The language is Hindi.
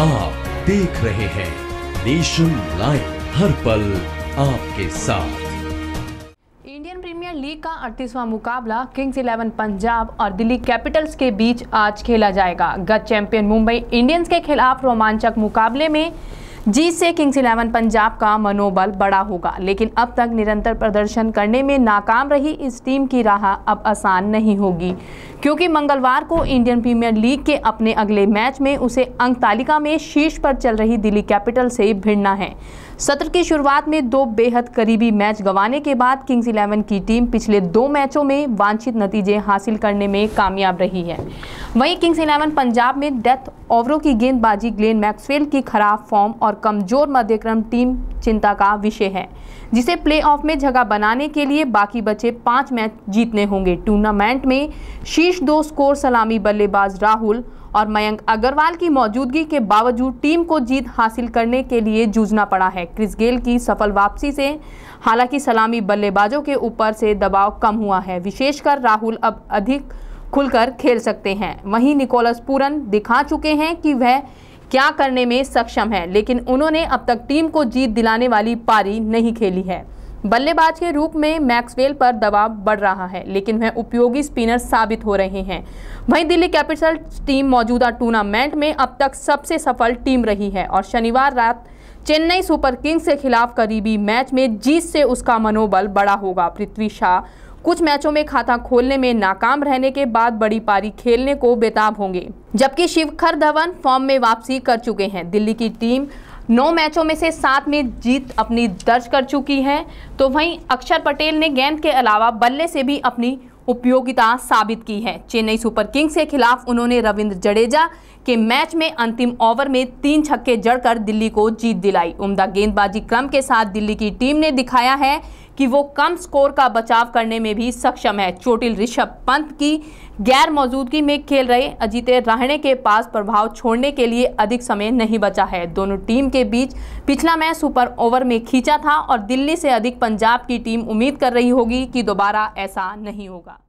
आप देख रहे हैं नेशन लाइव हर पल आपके साथ इंडियन प्रीमियर लीग का 38वां मुकाबला किंग्स इलेवन पंजाब और दिल्ली कैपिटल्स के बीच आज खेला जाएगा गत चैंपियन मुंबई इंडियंस के खिलाफ रोमांचक मुकाबले में जीत से किंग्स इलेवन पंजाब का मनोबल बड़ा होगा लेकिन अब तक निरंतर प्रदर्शन करने में नाकाम रही इस टीम की राह अब आसान नहीं होगी क्योंकि मंगलवार को इंडियन प्रीमियर लीग के अपने अगले मैच में उसे अंक तालिका में शीर्ष पर चल रही दिल्ली कैपिटल से भिड़ना है सत्र की शुरुआत में दो बेहद करीबी मैच गंवाने के बाद किंग्स इलेवन की टीम पिछले दो मैचों में वांछित नतीजे हासिल करने में कामयाब रही है वहीं किंग्स इलेवन पंजाब में डेथ ओवरों की गेंदबाजी ग्लेन मैक्सवेल की खराब फॉर्म और कमजोर मध्यक्रम टीम चिंता का विषय है जिसे प्लेऑफ में जगह बनाने के लिए बाकी बचे पांच मैच जीतने होंगे टूर्नामेंट में शीर्ष दो स्कोर सलामी बल्लेबाज राहुल और मयंक अग्रवाल की मौजूदगी के बावजूद टीम को जीत हासिल करने के लिए जूझना पड़ा है क्रिस गेल की सफल वापसी से हालांकि सलामी बल्लेबाजों के ऊपर से दबाव कम हुआ है विशेषकर राहुल अब अधिक खुलकर खेल सकते हैं वहीं निकोलस पूरन दिखा चुके हैं कि वह क्या करने में सक्षम है लेकिन उन्होंने अब तक टीम को जीत दिलाने वाली पारी नहीं खेली है बल्लेबाज के रूप में मैक्सवेल पर दबाव बढ़ रहा है लेकिन वह उपयोगी स्पिनर साबित हो रहे हैं वहीं दिल्ली कैपिटल्स टीम मौजूदा टूर्नामेंट में अब तक सबसे सफल टीम रही है और शनिवार रात चेन्नई सुपर किंग्स के खिलाफ करीबी मैच में जीत से उसका मनोबल बड़ा होगा पृथ्वी शाह कुछ मैचों में खाता खोलने में नाकाम रहने के बाद बड़ी पारी खेलने को बेताब होंगे जबकि शिवखर धवन फॉर्म में वापसी कर चुके हैं दिल्ली की टीम नौ मैचों में से सात में जीत अपनी दर्ज कर चुकी है तो वहीं अक्षर पटेल ने गेंद के अलावा बल्ले से भी अपनी उपयोगिता साबित की है चेन्नई सुपर किंग्स के खिलाफ उन्होंने रविंद्र जडेजा के मैच में अंतिम ओवर में तीन छक्के जड़कर दिल्ली को जीत दिलाई उम्दा गेंदबाजी क्रम के साथ दिल्ली की टीम ने दिखाया है कि वो कम स्कोर का बचाव करने में भी सक्षम है चोटिल ऋषभ पंत की गैर मौजूदगी में खेल रहे अजीते रहने के पास प्रभाव छोड़ने के लिए अधिक समय नहीं बचा है दोनों टीम के बीच पिछला मैच सुपर ओवर में खींचा था और दिल्ली से अधिक पंजाब की टीम उम्मीद कर रही होगी कि दोबारा ऐसा नहीं होगा